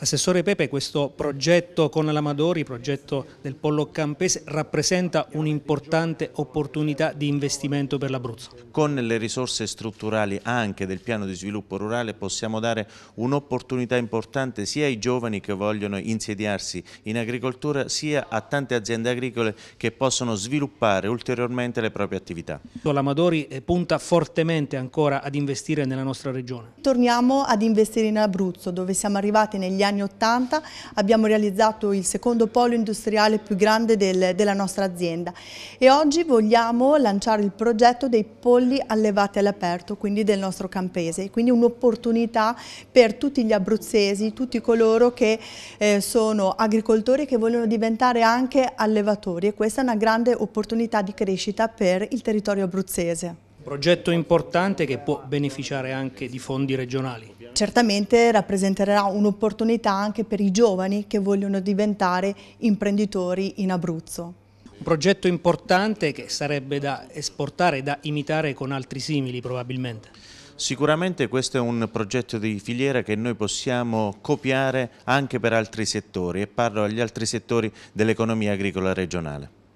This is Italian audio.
Assessore Pepe, questo progetto con l'Amadori, progetto del Pollo Campese, rappresenta un'importante opportunità di investimento per l'Abruzzo. Con le risorse strutturali anche del piano di sviluppo rurale possiamo dare un'opportunità importante sia ai giovani che vogliono insediarsi in agricoltura, sia a tante aziende agricole che possono sviluppare ulteriormente le proprie attività. L'Amadori eh, punta fortemente ancora ad investire nella nostra regione. Torniamo ad investire in Abruzzo, dove siamo arrivati negli anni anni 80 abbiamo realizzato il secondo polo industriale più grande del, della nostra azienda e oggi vogliamo lanciare il progetto dei polli allevati all'aperto, quindi del nostro campese, quindi un'opportunità per tutti gli abruzzesi, tutti coloro che eh, sono agricoltori che vogliono diventare anche allevatori e questa è una grande opportunità di crescita per il territorio abruzzese. Progetto importante che può beneficiare anche di fondi regionali certamente rappresenterà un'opportunità anche per i giovani che vogliono diventare imprenditori in Abruzzo. Un progetto importante che sarebbe da esportare, da imitare con altri simili probabilmente. Sicuramente questo è un progetto di filiera che noi possiamo copiare anche per altri settori e parlo agli altri settori dell'economia agricola regionale.